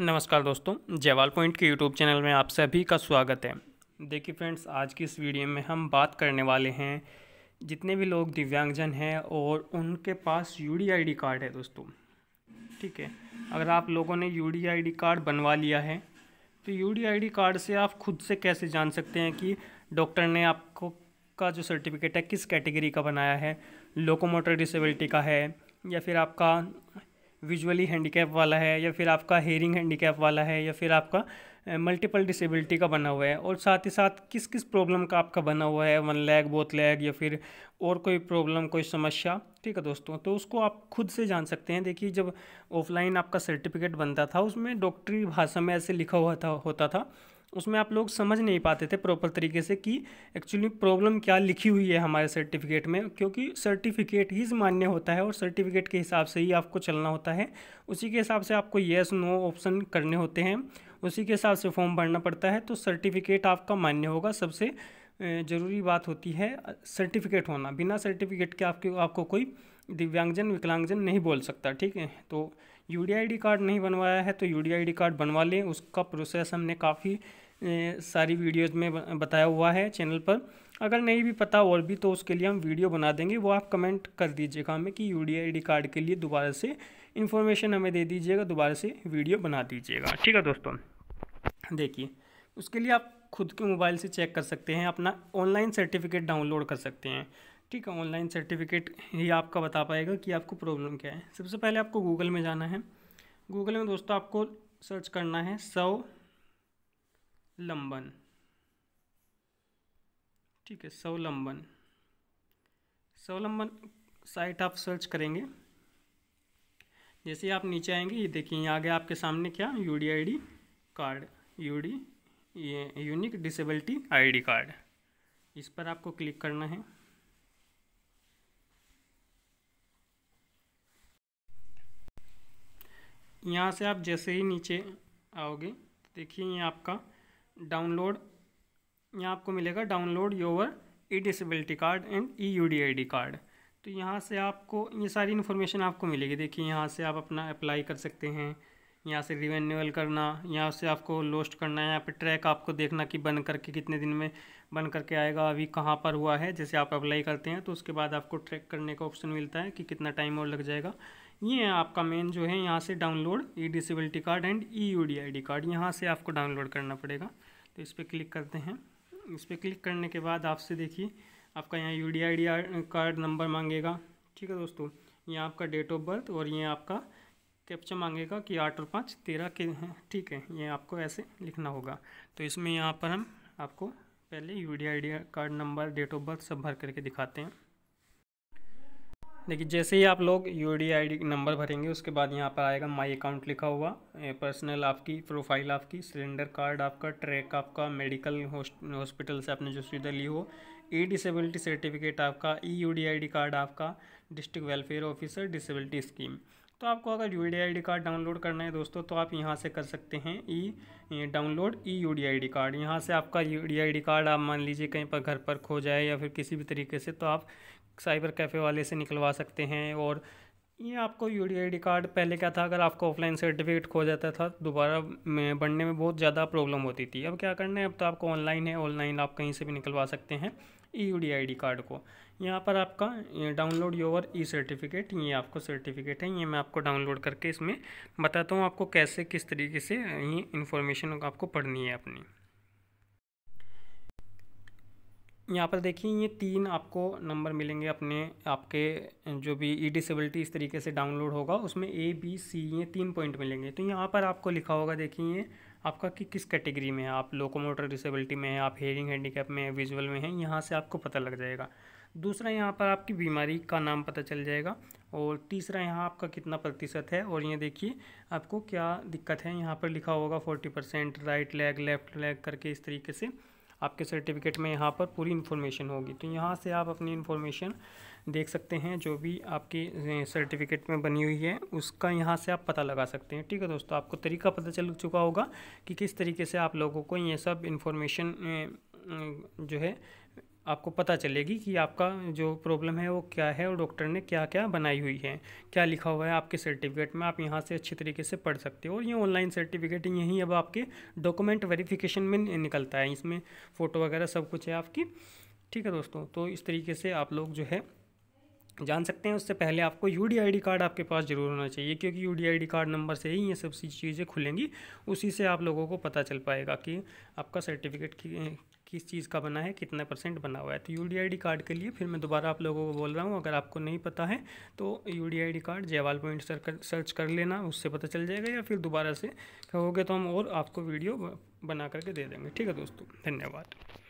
नमस्कार दोस्तों जयवाल पॉइंट के यूट्यूब चैनल में आप सभी का स्वागत है देखिए फ्रेंड्स आज की इस वीडियो में हम बात करने वाले हैं जितने भी लोग दिव्यांगजन हैं और उनके पास यू डी कार्ड है दोस्तों ठीक है अगर आप लोगों ने यू डी कार्ड बनवा लिया है तो यू डी कार्ड से आप खुद से कैसे जान सकते हैं कि डॉक्टर ने आपको का जो सर्टिफिकेट है किस कैटेगरी का बनाया है लोकोमोटर डिसेबिलिटी का है या फिर आपका विजुअली हैंडीकैप वाला है या फिर आपका हेयरिंग हैंडीकैप वाला है या फिर आपका मल्टीपल डिसेबिलिटी का बना हुआ है और साथ ही साथ किस किस प्रॉब्लम का आपका बना हुआ है वन लैग बोथ लैग या फिर और कोई प्रॉब्लम कोई समस्या ठीक है दोस्तों तो उसको आप खुद से जान सकते हैं देखिए जब ऑफलाइन आपका सर्टिफिकेट बनता था उसमें डॉक्टरी भाषा में ऐसे लिखा हुआ था होता था उसमें आप लोग समझ नहीं पाते थे प्रॉपर तरीके से कि एक्चुअली प्रॉब्लम क्या लिखी हुई है हमारे सर्टिफिकेट में क्योंकि सर्टिफिकेट ही मान्य होता है और सर्टिफिकेट के हिसाब से ही आपको चलना होता है उसी के हिसाब से आपको येस नो ऑप्शन करने होते हैं उसी के हिसाब से फॉर्म भरना पड़ता है तो सर्टिफिकेट आपका मान्य होगा सबसे ज़रूरी बात होती है सर्टिफिकेट होना बिना सर्टिफिकेट के आपके आपको कोई दिव्यांगजन विकलांगजन नहीं बोल सकता ठीक है तो यू कार्ड नहीं बनवाया है तो यू कार्ड बनवा लें उसका प्रोसेस हमने काफ़ी सारी वीडियोस में बताया हुआ है चैनल पर अगर नहीं भी पता और भी तो उसके लिए हम वीडियो बना देंगे वो आप कमेंट कर दीजिएगा हमें कि यू डी कार्ड के लिए दोबारा से इन्फॉर्मेशन हमें दे दीजिएगा दोबारा से वीडियो बना दीजिएगा ठीक है दोस्तों देखिए उसके लिए आप खुद के मोबाइल से चेक कर सकते हैं अपना ऑनलाइन सर्टिफिकेट डाउनलोड कर सकते हैं ठीक है ऑनलाइन सर्टिफिकेट ही आपका बता पाएगा कि आपको प्रॉब्लम क्या है सबसे पहले आपको गूगल में जाना है गूगल में दोस्तों आपको सर्च करना है सौ लंबन ठीक है स्वलंबन स्वलंबन साइट आप सर्च करेंगे जैसे आप नीचे आएंगे ये देखिए यहाँ आ गया आपके सामने क्या यू डी कार्ड यू ये यूनिक डिसेबिलिटी आईडी कार्ड इस पर आपको क्लिक करना है यहाँ से आप जैसे ही नीचे आओगे देखिए ये आपका डाउनलोड यहाँ आपको मिलेगा download your e disability card and e U D I D card तो यहाँ से आपको ये सारी इन्फॉर्मेशन आपको मिलेगी देखिए यहाँ से आप अपना अप्लाई कर सकते हैं यहाँ से रिवेन्यूअल करना यहाँ से आपको लोस्ट करना है यहाँ पे ट्रैक आपको देखना कि बन करके कितने दिन में बन करके आएगा अभी कहाँ पर हुआ है जैसे आप अप्लाई करते हैं तो उसके बाद आपको ट्रैक करने का ऑप्शन मिलता है कि कितना टाइम और लग जाएगा ये आपका मेन जो है यहाँ से download e disability card and e U D I D card यहाँ से आपको डाउनलोड करना पड़ेगा तो इस पर क्लिक करते हैं इस पर क्लिक करने के बाद आपसे देखिए आपका यहाँ U D I D card number मांगेगा ठीक है दोस्तों ये आपका डेट ऑफ बर्थ और ये आपका कैप्चा मांगेगा कि आठ और पाँच तेरह के हैं ठीक है ये आपको ऐसे लिखना होगा तो इसमें यहाँ पर हम आपको पहले U D I D card number date of birth सब भर करके दिखाते हैं देखिए जैसे ही आप लोग यू आई नंबर भरेंगे उसके बाद यहाँ पर आएगा माई अकाउंट लिखा हुआ पर्सनल आपकी प्रोफाइल आपकी सिलेंडर कार्ड आपका ट्रैक आपका मेडिकल हॉस्पिटल से आपने जो सुविधा ली हो ई डिसेबिलिटी सर्टिफिकेट आपका ई यू कार्ड आपका district welfare officer disability scheme तो आपको अगर यू डी कार्ड डाउनलोड करना है दोस्तों तो आप यहाँ से कर सकते हैं e download e U D card यहाँ से आपका यू डी कार्ड आप मान लीजिए कहीं पर घर पर खो जाए या फिर किसी भी तरीके से तो आप साइबर कैफ़े वाले से निकलवा सकते हैं और ये आपको यू डी कार्ड पहले क्या था अगर आपको ऑफलाइन सर्टिफिकेट खो जाता था दोबारा में बनने में बहुत ज़्यादा प्रॉब्लम होती थी अब क्या करना है अब तो आपको ऑनलाइन है ऑनलाइन आप कहीं से भी निकलवा सकते हैं ई यू डी कार्ड को यहाँ पर आपका डाउनलोड योर ई सर्टिफिकेट ये आपको सर्टिफिकेट है ये मैं आपको डाउनलोड करके इसमें बताता हूँ आपको कैसे किस तरीके से ये इन्फॉर्मेशन आपको पढ़नी है अपनी यहाँ पर देखिए ये तीन आपको नंबर मिलेंगे अपने आपके जो भी ई डिसेबिलिटी इस तरीके से डाउनलोड होगा उसमें ए बी सी ये तीन पॉइंट मिलेंगे तो यहाँ पर आपको लिखा होगा देखिए ये आपका कि किस कैटेगरी में है आप लोकोमोटर डिसेबिलिटी में है आप हेयरिंग हैंडीकैप में है विजुअल में है यहाँ से आपको पता लग जाएगा दूसरा यहाँ पर आपकी बीमारी का नाम पता चल जाएगा और तीसरा यहाँ आपका कितना प्रतिशत है और ये देखिए आपको क्या दिक्कत है यहाँ पर लिखा होगा forty percent right leg left leg करके इस तरीके से आपके सर्टिफिकेट में यहाँ पर पूरी इन्फॉर्मेशन होगी तो यहाँ से आप अपनी इन्फॉर्मेशन देख सकते हैं जो भी आपकी सर्टिफिकेट में बनी हुई है उसका यहाँ से आप पता लगा सकते हैं ठीक है दोस्तों आपको तरीका पता चल चुका होगा कि किस तरीके से आप लोगों को ये सब इन्फॉर्मेशन जो है आपको पता चलेगी कि आपका जो प्रॉब्लम है वो क्या है और डॉक्टर ने क्या क्या बनाई हुई है क्या लिखा हुआ है आपके सर्टिफिकेट में आप यहाँ से अच्छे तरीके से पढ़ सकते हो और ये ऑनलाइन सर्टिफिकेट यहीं अब आपके डॉक्यूमेंट वेरिफिकेशन में निकलता है इसमें फ़ोटो वगैरह सब कुछ है आपकी ठीक है दोस्तों तो इस तरीके से आप लोग जो है जान सकते हैं उससे पहले आपको यू डी कार्ड आपके पास जरूर होना चाहिए क्योंकि यू डी कार्ड नंबर से ही ये सब सी चीज़ें खुलेंगी उसी से आप लोगों को पता चल पाएगा कि आपका सर्टिफिकेट किस चीज़ का बना है कितना परसेंट बना हुआ है तो यू डी कार्ड के लिए फिर मैं दोबारा आप लोगों को बोल रहा हूँ अगर आपको नहीं पता है तो U D card Jaywal point search कर लेना उससे पता चल जाएगा या फिर दोबारा से कहोगे तो हम और आपको वीडियो बना करके दे देंगे ठीक है दोस्तों धन्यवाद